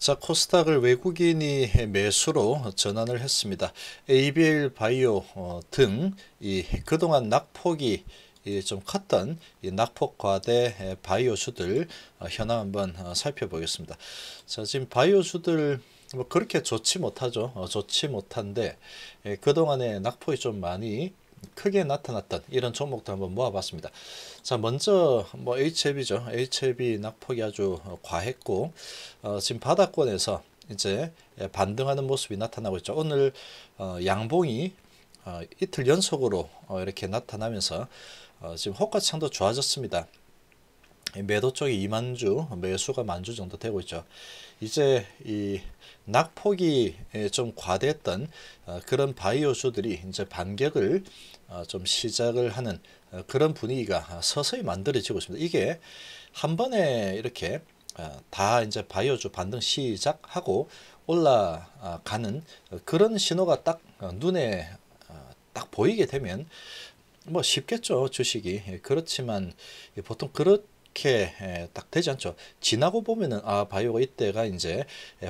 자, 코스닥을 외국인이 매수로 전환을 했습니다. ABL 바이오 어, 등이 그동안 낙폭이 좀 컸던 이 낙폭 과대 바이오주들 어, 현황 한번 어, 살펴보겠습니다. 자, 지금 바이오주들 뭐 그렇게 좋지 못하죠. 좋지 못한데 그동안에 낙폭이 좀 많이 크게 나타났던 이런 종목도 한번 모아봤습니다. 자 먼저 뭐 HLB죠. HLB 낙폭이 아주 과했고 어, 지금 바닥권에서 이제 반등하는 모습이 나타나고 있죠. 오늘 어, 양봉이 어, 이틀 연속으로 어, 이렇게 나타나면서 어, 지금 호가창도 좋아졌습니다. 매도 쪽이 2만주, 매수가 만 주 정도 되고 있죠. 이제 이 낙폭이 예, 좀 과대했던 어, 그런 바이오주들이 이제 반격을 어, 좀 시작을 하는 어, 그런 분위기가 서서히 만들어지고 있습니다. 이게 한 번에 이렇게 다 이제 바이오주 반등 시작하고 올라가는 그런 신호가 딱 눈에 딱 보이게 되면 뭐 쉽겠죠 주식이 예, 그렇지만 보통 그렇 이렇게 딱 되지 않죠. 지나고 보면은 아 바이오가 이때가 이제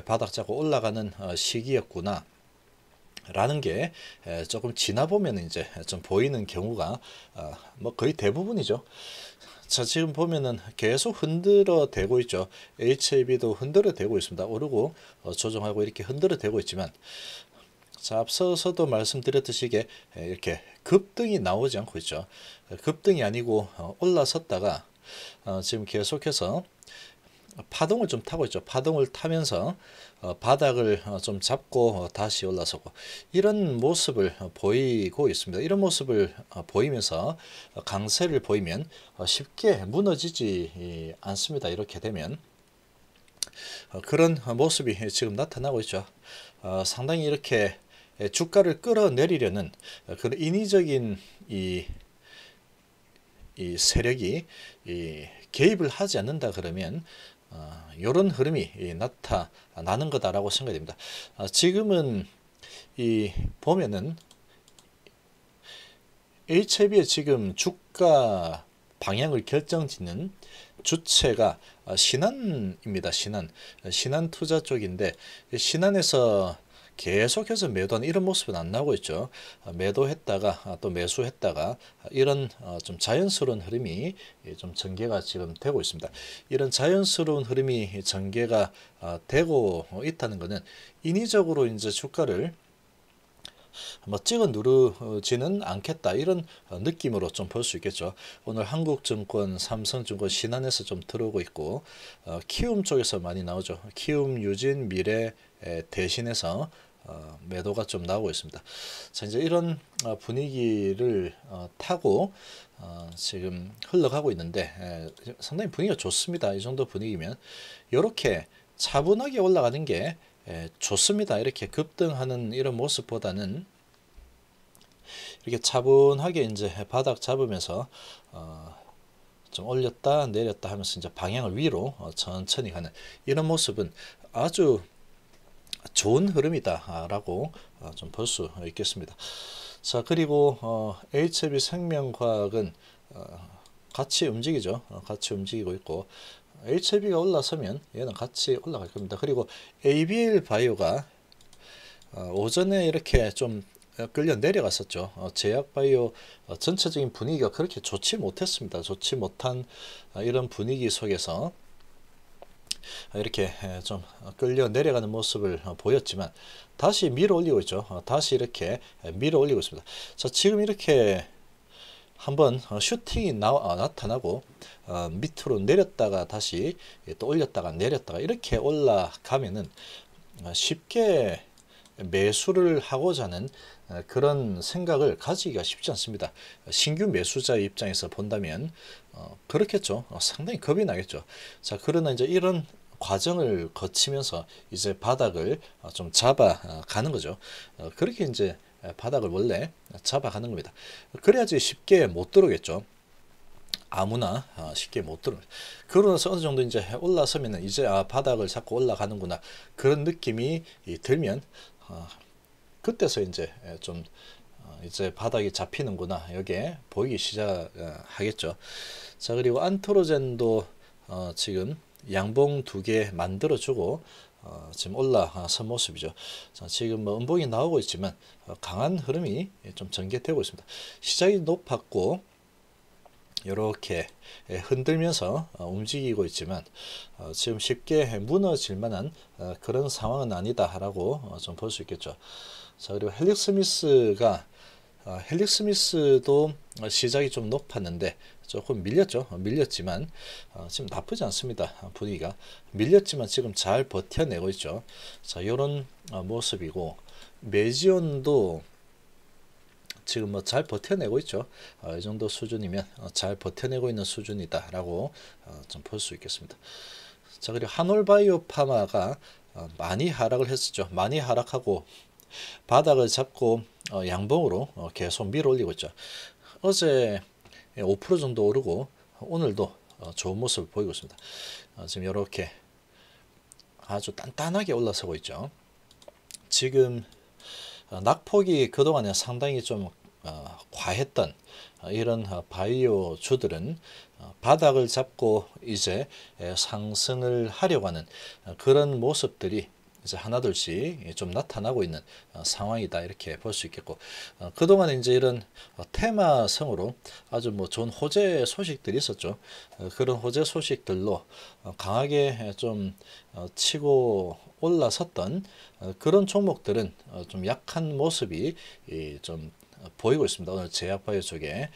바닥 잡고 올라가는 어, 시기였구나. 라는 게 조금 지나 보면 이제 좀 보이는 경우가 어, 뭐 거의 대부분이죠. 자 지금 보면은 계속 흔들어 대고 있죠. HAB도 흔들어 대고 있습니다. 오르고 어, 조정하고 이렇게 흔들어 대고 있지만 자, 앞서서도 말씀드렸듯이 이게 이렇게 급등이 나오지 않고 있죠. 급등이 아니고 올라섰다가 어, 지금 계속해서 파동을 좀 타고 있죠. 파동을 타면서 어, 바닥을 어, 좀 잡고 어, 다시 올라서고 이런 모습을 보이고 있습니다. 이런 모습을 보이면서 강세를 보이면 쉽게 무너지지 않습니다. 이렇게 되면 그런 모습이 지금 나타나고 있죠. 상당히 이렇게 주가를 끌어내리려는 그런 인위적인 이이 세력이 이 개입을 하지 않는다 그러면 어, 이런 흐름이 이 나타나는 거다라고 생각이 됩니다. 아, 지금은 이 보면은 HIV의 지금 주가 방향을 결정짓는 주체가 어, 신한입니다. 신한, 어, 신한 투자 쪽인데 신한에서 계속해서 매도한 이런 모습은 안 나오고 있죠. 아, 매도했다가 아, 또 매수했다가 이런 어, 좀 자연스러운 흐름이 예, 좀 전개가 지금 되고 있습니다. 이런 자연스러운 흐름이 전개가 아, 되고 있다는 것은 인위적으로 이제 주가를 뭐 찍어 누르지는 않겠다 이런 느낌으로 좀 볼 수 있겠죠. 오늘 한국증권, 삼성증권, 신한에서 좀 들어오고 있고 어, 키움 쪽에서 많이 나오죠. 키움, 유진, 미래 대신해서 어, 매도가 좀 나오고 있습니다. 자 이제 이런 어, 분위기를 어, 타고 어, 지금 흘러가고 있는데 에, 상당히 분위기가 좋습니다. 이 정도 분위기면 이렇게 차분하게 올라가는 게 예, 좋습니다. 이렇게 급등하는 이런 모습보다는 이렇게 차분하게 이제 바닥 잡으면서 어, 좀 올렸다 내렸다 하면서 이제 방향을 위로 어, 천천히 가는 이런 모습은 아주 좋은 흐름이다라고 어, 좀볼 수 있겠습니다. 자 그리고 어, HB 생명과학은 어, 같이 움직이죠. 어, 같이 움직이고 있고 HB가 올라서면 얘는 같이 올라갈 겁니다. 그리고 ABL 바이오가 어, 오전에 이렇게 좀 어, 끌려 내려갔었죠. 어, 제약바이오 전체적인 분위기가 그렇게 좋지 못했습니다. 좋지 못한 이런 분위기 속에서 이렇게 좀 끌려 내려가는 모습을 보였지만 다시 밀어 올리고 있죠. 다시 이렇게 밀어 올리고 있습니다. 자, 지금 이렇게 한번 어, 슈팅이 나, 어, 나타나고 어, 밑으로 내렸다가 다시 또 올렸다가 내렸다가 이렇게 올라가면은 어, 쉽게 매수를 하고자 하는 그런 생각을 가지기가 쉽지 않습니다. 신규 매수자 입장에서 본다면 어, 그렇겠죠. 상당히 겁이 나겠죠. 자 그러나 이제 이런 과정을 거치면서 이제 바닥을 좀 잡아가는 거죠. 그렇게 이제 바닥을 원래 잡아가는 겁니다. 그래야지 쉽게 못 들어오겠죠. 아무나 어, 쉽게 못 들어. 그러면서 어느 정도 이제 올라서면 이제 아 바닥을 잡고 올라가는구나 그런 느낌이 들면 아, 그때서 이제 좀 어, 이제 바닥이 잡히는구나 여기에 보이기 시작하겠죠. 자 그리고 안토로젠도 어, 지금 양봉 두 개 만들어주고 어, 지금 올라선 모습이죠. 자, 지금 뭐 음봉이 나오고 있지만 어, 강한 흐름이 좀 전개되고 있습니다. 시작이 높았고 이렇게 예, 흔들면서 어, 움직이고 있지만 어, 지금 쉽게 무너질 만한 어, 그런 상황은 아니다라고 좀 볼 수 있겠죠. 자 그리고 헬릭 스미스가 헬릭 스미스도 시작이 좀 높았는데 조금 밀렸죠. 어, 밀렸지만 어, 지금 나쁘지 않습니다. 어, 분위기가 밀렸지만 지금 잘 버텨내고 있죠. 자, 이런 어, 모습이고 매지온도 지금 뭐 잘 버텨내고 있죠. 어, 이 정도 수준이면 어, 잘 버텨내고 있는 수준이다라고 좀 볼 수 있겠습니다. 자 그리고 한올바이오 파마가 많이 하락을 했었죠. 많이 하락하고 바닥을 잡고 양봉으로 계속 밀어올리고 있죠. 어제 5% 예, 정도 오르고 오늘도 어, 좋은 모습을 보이고 있습니다. 어, 지금 이렇게 아주 단단하게 올라서고 있죠. 지금 어, 낙폭이 그동안에 상당히 좀 과했던 이런 바이오 주들은 바닥을 잡고 이제 상승을 하려고 하는 그런 모습들이 이제 하나둘씩 좀 나타나고 있는 어, 상황이다 이렇게 볼 수 있겠고 어, 그동안 이제 이런 어, 테마성으로 아주 뭐 좋은 호재 소식들이 있었죠 그런 호재 소식들로 강하게 좀 치고 올라섰던 그런 종목들은 좀 약한 모습이 좀 보이고 있습니다. 오늘 제약바이오 쪽에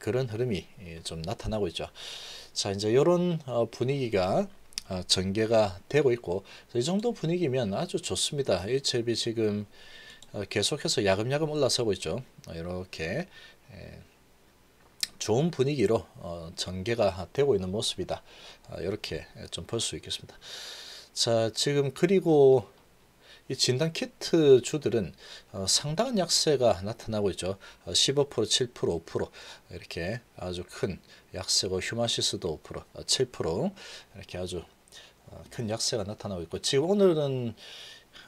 그런 흐름이 좀 나타나고 있죠. 자 이제 이런 분위기가 아, 전개가 되고 있고 이 정도 분위기면 아주 좋습니다. HLB 지금 어, 계속해서 야금야금 올라서고 있죠. 어, 이렇게 예, 좋은 분위기로 어, 전개가 되고 있는 모습이다. 아, 이렇게 예, 좀볼 수 있겠습니다. 자 지금 그리고 이 진단 키트 주들은 어, 상당한 약세가 나타나고 있죠. 어, 15%, 7%, 5% 이렇게 아주 큰 약세고 휴마시스도 5%, 어, 7% 이렇게 아주 어, 큰 약세가 나타나고 있고 지금 오늘은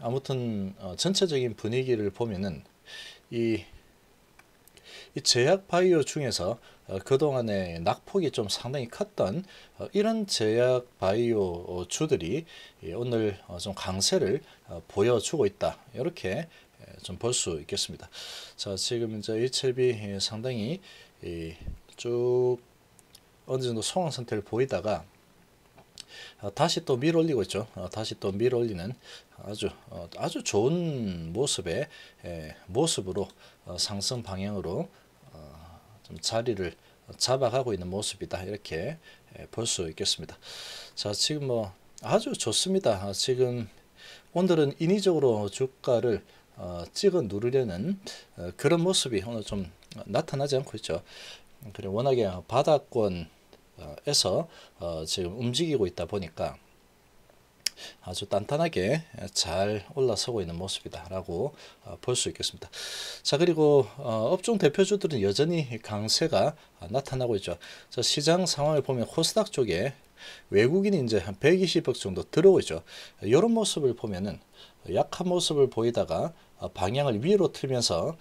아무튼 어, 전체적인 분위기를 보면은 이, 제약 바이오 중에서 어, 그동안에 낙폭이 좀 상당히 컸던 이런 제약 바이오 주들이 예, 오늘 좀 강세를 보여주고 있다 이렇게 예, 좀볼 수 있겠습니다. 자 지금 이제 HLB 예, 상당히 쭉 어느 정도 소강 상태를 보이다가 어, 다시 또 밀어올리고 있죠. 어, 다시 또 밀어올리는 아주 어, 아주 좋은 모습의 예, 모습으로 상승 방향으로 좀 자리를 잡아가고 있는 모습이다 이렇게 예, 볼수 있겠습니다. 자 지금 뭐 아주 좋습니다. 아, 지금 오늘은 인위적으로 주가를 찍어 누르려는 그런 모습이 오늘 좀 나타나지 않고 있죠. 그리고 워낙에 바닥권 에서 어, 지금 움직이고 있다 보니까 아주 단단하게 잘 올라서고 있는 모습이다라고 어, 볼수 있겠습니다. 자 그리고 어, 업종 대표주들은 여전히 강세가 나타나고 있죠. 자 시장 상황을 보면 코스닥 쪽에 외국인이 이제 한 120억 정도 들어오죠. 이런 모습을 보면은 약한 모습을 보이다가 방향을 위로 틀면서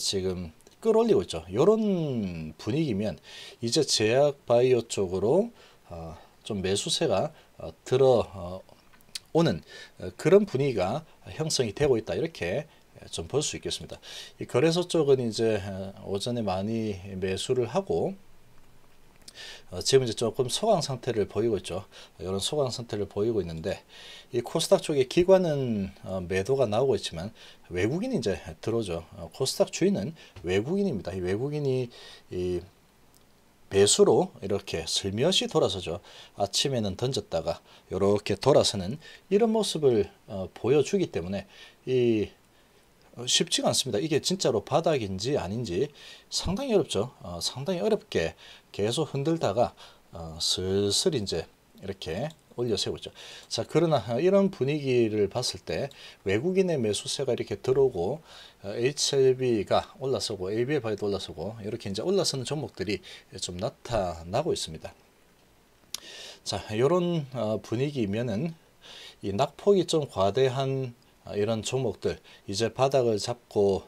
지금 끌어올리고 있죠. 이런 분위기면 이제 제약 바이오 쪽으로 어, 좀 매수세가 어, 들어오는 어, 그런 분위기가 형성이 되고 있다 이렇게 좀 볼 수 있겠습니다. 이 거래소 쪽은 이제 오전에 많이 매수를 하고 어, 지금 이제 조금 소강 상태를 보이고 있죠. 이런 소강 상태를 보이고 있는데 이 코스닥 쪽에 기관은 어, 매도가 나오고 있지만 외국인이 이제 들어오죠. 어, 코스닥 주인은 외국인입니다. 이 외국인이 이 배수로 이렇게 슬며시 돌아서죠. 아침에는 던졌다가 이렇게 돌아서는 이런 모습을 어, 보여주기 때문에 이 어, 쉽지가 않습니다. 이게 진짜로 바닥인지 아닌지 상당히 어렵죠. 어, 상당히 어렵게 계속 흔들다가 어, 슬슬 이제 이렇게 올려 세우죠. 자, 그러나 이런 분위기를 봤을 때 외국인의 매수세가 이렇게 들어오고 어, HLB가 올라서고 a b l 바도 올라서고 이렇게 이제 올라서는 종목들이 좀 나타나고 있습니다. 자, 이런 어, 분위기면은 이 낙폭이 좀 과대한 아, 이런 종목들 이제 바닥을 잡고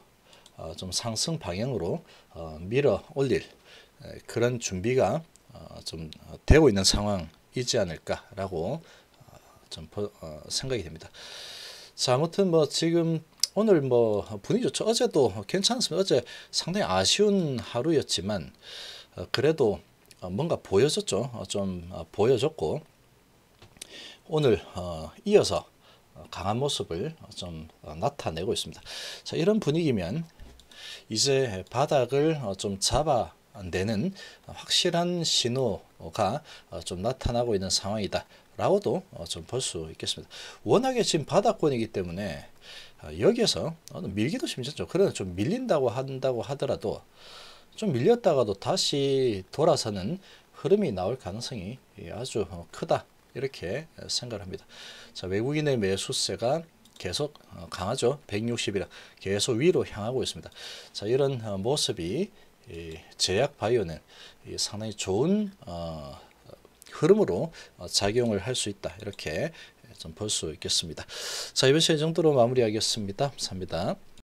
어, 좀 상승 방향으로 어, 밀어 올릴 그런 준비가 어, 좀 되고 있는 상황이지 않을까라고 좀 생각이 됩니다. 자, 아무튼 뭐 지금 오늘 뭐 분위기 좋죠. 어제도 괜찮습니다. 어제 상당히 아쉬운 하루였지만 그래도 뭔가 보여졌죠. 좀 보여졌고 오늘 이어서 어, 강한 모습을 좀 어, 나타내고 있습니다. 자, 이런 분위기면 이제 바닥을 어, 좀 잡아 내는 확실한 신호가 좀 나타나고 있는 상황이다. 라고도 좀 볼 수 있겠습니다. 워낙에 지금 바닥권이기 때문에 여기에서 밀기도 심지어 그러좀 밀린다고 한다고 하더라도 좀 밀렸다가도 다시 돌아서는 흐름이 나올 가능성이 아주 크다 이렇게 생각을 합니다. 자, 외국인의 매수세가 계속 어, 강하죠. 160이라 계속 위로 향하고 있습니다. 자, 이런 어, 모습이 제약 바이오는 상당히 좋은 어, 흐름으로 어, 작용을 할 수 있다. 이렇게 좀 볼 수 있겠습니다. 자, 이번 시간 정도로 마무리하겠습니다. 감사합니다.